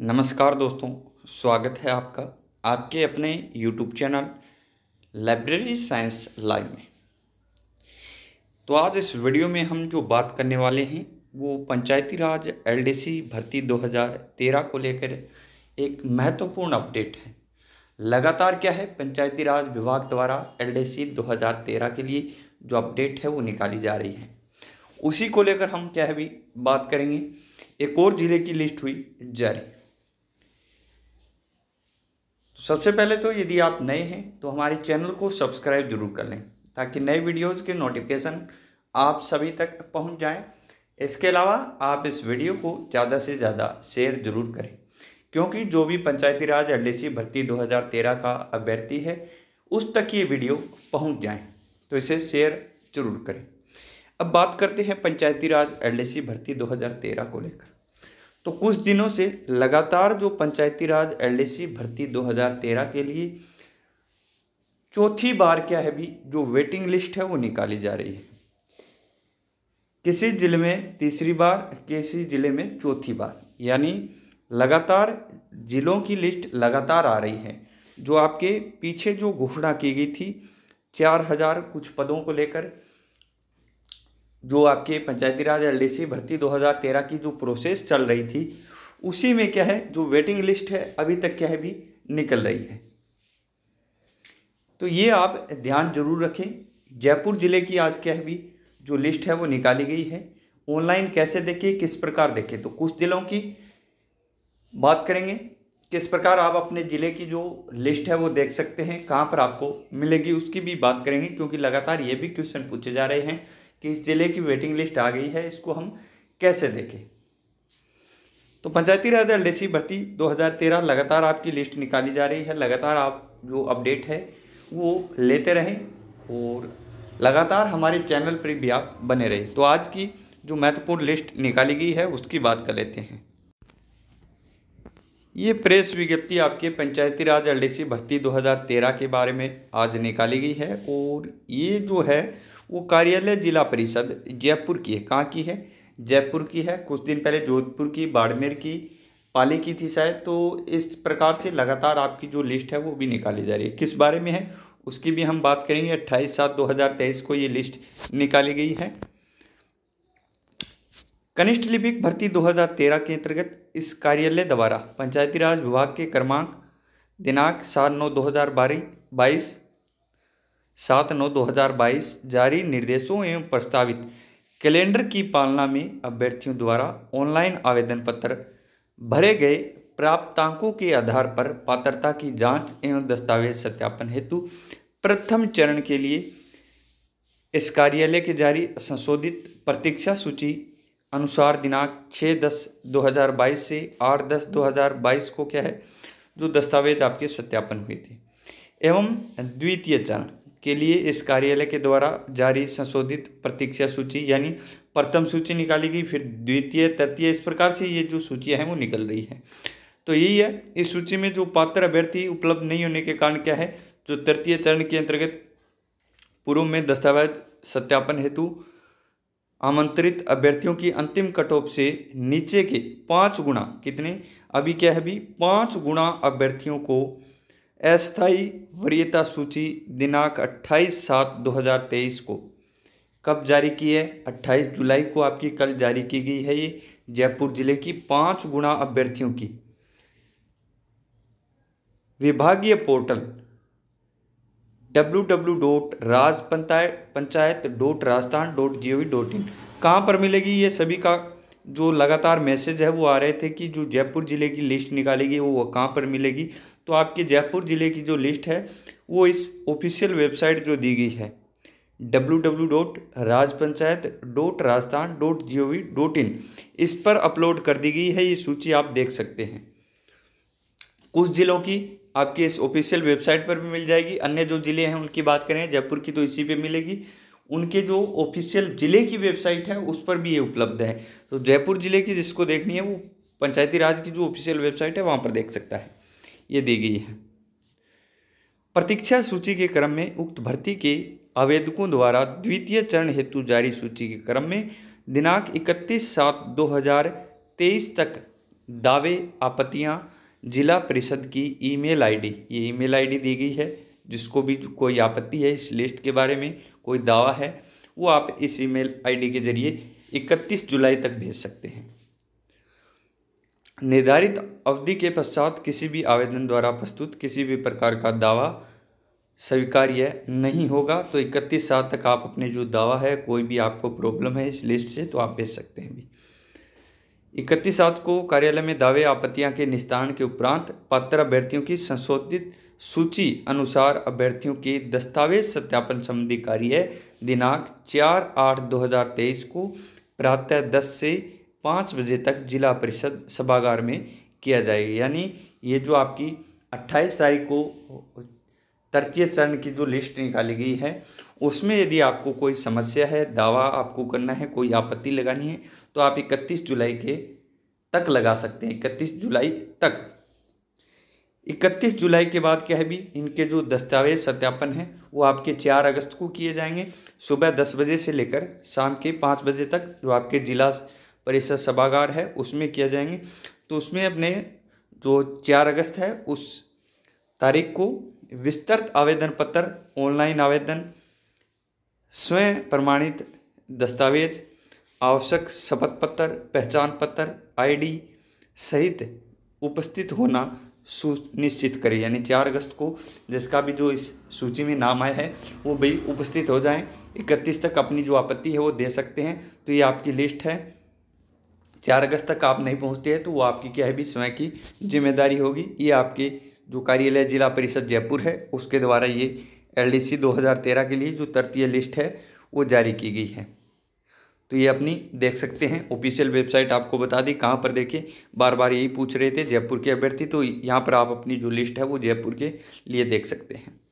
नमस्कार दोस्तों स्वागत है आपका आपके अपने YouTube channel library science live में तो आज इस वीडियो में हम जो बात करने वाले हैं वो पंचायती राज एलडीसी भर्ती 2013 को लेकर एक महत्वपूर्ण अपडेट है लगातार क्या है पंचायती राज विभाग द्वारा एलडीसी 2013 के लिए जो अपडेट है वो निकाली जा रही है उसी को लेकर हम क्या है भी बात करेंगे एक और ज़िले की लिस्ट हुई जारी तो सबसे पहले तो यदि आप नए हैं तो हमारे चैनल को सब्सक्राइब जरूर कर लें ताकि नए वीडियोज़ के नोटिफिकेशन आप सभी तक पहुँच जाएँ इसके अलावा आप इस वीडियो को ज़्यादा से ज़्यादा शेयर जरूर करें क्योंकि जो भी पंचायती राज एल भर्ती 2013 का अभ्यर्थी है उस तक ये वीडियो पहुंच जाए तो इसे शेयर जरूर करें अब बात करते हैं पंचायती राज एल भर्ती 2013 को लेकर तो कुछ दिनों से लगातार जो पंचायती राज एलडीसी भर्ती 2013 के लिए चौथी बार क्या है भी जो वेटिंग लिस्ट है वो निकाली जा रही है किसी ज़िले में तीसरी बार किसी ज़िले में चौथी बार यानी लगातार ज़िलों की लिस्ट लगातार आ रही है जो आपके पीछे जो घोषणा की गई थी चार हज़ार कुछ पदों को लेकर जो आपके पंचायती राज एल भर्ती 2013 की जो प्रोसेस चल रही थी उसी में क्या है जो वेटिंग लिस्ट है अभी तक क्या है भी निकल रही है तो ये आप ध्यान जरूर रखें जयपुर ज़िले की आज क्या है भी जो लिस्ट है वो निकाली गई है ऑनलाइन कैसे देखें किस प्रकार देखें तो कुछ ज़िलों की बात करेंगे किस प्रकार आप अपने ज़िले की जो लिस्ट है वो देख सकते हैं कहाँ पर आपको मिलेगी उसकी भी बात करेंगे क्योंकि लगातार ये भी क्वेश्चन पूछे जा रहे हैं कि इस ज़िले की वेटिंग लिस्ट आ गई है इसको हम कैसे देखें तो पंचायती राज एल भर्ती 2013 लगातार आपकी लिस्ट निकाली जा रही है लगातार आप जो अपडेट है वो लेते रहें और लगातार हमारे चैनल पर भी आप बने रहें तो आज की जो महत्वपूर्ण लिस्ट निकाली गई है उसकी बात कर लेते हैं ये प्रेस विज्ञप्ति आपके पंचायती राज एल भर्ती 2013 के बारे में आज निकाली गई है और ये जो है वो कार्यालय जिला परिषद जयपुर की है कहाँ की है जयपुर की है कुछ दिन पहले जोधपुर की बाड़मेर की पाली की थी शायद तो इस प्रकार से लगातार आपकी जो लिस्ट है वो भी निकाली जा रही है किस बारे में है उसकी भी हम बात करेंगे अट्ठाईस सात दो हज़ार तेईस को ये लिस्ट निकाली गई है कनिष्ठ लिपिक भर्ती 2013 के अंतर्गत इस कार्यालय द्वारा पंचायती राज विभाग के क्रमांक दिनांक सात नौ दो हज़ार बारह बाईस सात नौ दो हज़ार बाईस जारी निर्देशों एवं प्रस्तावित कैलेंडर की पालना में अभ्यर्थियों द्वारा ऑनलाइन आवेदन पत्र भरे गए प्राप्तांकों के आधार पर पात्रता की जांच एवं दस्तावेज सत्यापन हेतु प्रथम चरण के लिए इस कार्यालय के जारी संशोधित प्रतीक्षा सूची अनुसार दिनांक छः दस दो हज़ार बाईस से आठ दस दो हज़ार बाईस को क्या है जो दस्तावेज आपके सत्यापन हुए थे एवं द्वितीय चरण के लिए इस कार्यालय के द्वारा जारी संशोधित प्रतीक्षा सूची यानी प्रथम सूची निकाली गई फिर द्वितीय तृतीय इस प्रकार से ये जो सूचियाँ हैं वो निकल रही हैं तो यही है इस सूची में जो पात्र अभ्यर्थी उपलब्ध नहीं होने के कारण क्या है जो तृतीय चरण के अंतर्गत पूर्व में दस्तावेज सत्यापन हेतु आमंत्रित अभ्यर्थियों की अंतिम कटोप से नीचे के पाँच गुणा कितने अभी क्या है अभी पाँच गुणा अभ्यर्थियों को अस्थायी वरीयता सूची दिनांक 28 सात 2023 को कब जारी की है 28 जुलाई को आपकी कल जारी की गई है ये जयपुर जिले की पाँच गुणा अभ्यर्थियों की विभागीय portal W W dot Raj panchayat dot Rajasthan dot G O V dot in कहाँ पर मिलेगी ये सभी का जो लगातार मैसेज है वो आ रहे थे कि जो जयपुर ज़िले की लिस्ट निकालेगी वो कहाँ पर मिलेगी तो आपके जयपुर ज़िले की जो लिस्ट है वो इस ऑफिशियल वेबसाइट जो दी गई है W W dot Raj panchayat dot Rajasthan dot G O V dot in इस पर अपलोड कर दी गई है ये सूची आप देख सकते हैं कुछ ज़िलों की आपके इस ऑफिशियल वेबसाइट पर भी मिल जाएगी अन्य जो ज़िले हैं उनकी बात करें जयपुर की तो इसी पे मिलेगी उनके जो ऑफिशियल ज़िले की वेबसाइट है उस पर भी ये उपलब्ध है तो जयपुर ज़िले की जिसको देखनी है वो पंचायती राज की जो ऑफिशियल वेबसाइट है वहाँ पर देख सकता है ये दी गई है प्रतीक्षा सूची के क्रम में उक्त भर्ती के आवेदकों द्वारा द्वितीय चरण हेतु जारी सूची के क्रम में दिनांक 31 सात 2023 तक दावे आपत्तियां जिला परिषद की ईमेल आईडी ये ईमेल आईडी दी गई है जिसको भी कोई आपत्ति है इस लिस्ट के बारे में कोई दावा है वो आप इस ईमेल आईडी के जरिए 31 जुलाई तक भेज सकते हैं निर्धारित अवधि के पश्चात किसी भी आवेदन द्वारा प्रस्तुत किसी भी प्रकार का दावा स्वीकार्य नहीं होगा तो इकतीस साल तक आप अपने जो दावा है कोई भी आपको प्रॉब्लम है इस लिस्ट से तो आप भेज सकते हैं भी इकतीस सात को कार्यालय में दावे आपत्तियां के निस्तारण के उपरांत पात्र अभ्यर्थियों की संशोधित सूची अनुसार अभ्यर्थियों के दस्तावेज सत्यापन संबंधी कार्य दिनांक चार आठ दो हज़ार तेईस को प्रातः दस से पाँच बजे तक जिला परिषद सभागार में किया जाएगा यानी ये जो आपकी अट्ठाईस तारीख को तृतीय चरण की जो लिस्ट निकाली गई है उसमें यदि आपको कोई समस्या है दावा आपको करना है कोई आपत्ति लगानी है तो आप इकतीस जुलाई के तक लगा सकते हैं इकतीस जुलाई तक इकतीस जुलाई के बाद क्या है भी इनके जो दस्तावेज सत्यापन है वो आपके चार अगस्त को किए जाएंगे सुबह दस बजे से लेकर शाम के पाँच बजे तक जो आपके जिला परिषद सभागार है उसमें किया जाएंगे तो उसमें अपने जो चार अगस्त है उस तारीख को विस्तृत आवेदन पत्र ऑनलाइन आवेदन स्वयं प्रमाणित दस्तावेज आवश्यक शपथ पत्र पहचान पत्र आईडी सहित उपस्थित होना सुनिश्चित करें यानी चार अगस्त को जिसका भी जो इस सूची में नाम आया है वो भी उपस्थित हो जाएं इकतीस तक अपनी जो आपत्ति है वो दे सकते हैं तो ये आपकी लिस्ट है चार अगस्त तक आप नहीं पहुँचते हैं तो वो आपकी क्या है भी स्वयं की जिम्मेदारी होगी ये आपके जो कार्यालय जिला परिषद जयपुर है उसके द्वारा ये एल डी सी दो हज़ार तेरह के लिए जो तृतीय लिस्ट है वो जारी की गई है तो ये अपनी देख सकते हैं ऑफिशियल वेबसाइट आपको बता दी कहाँ पर देखें बार बार यही पूछ रहे थे जयपुर के अभ्यर्थी तो यहाँ पर आप अपनी जो लिस्ट है वो जयपुर के लिए देख सकते हैं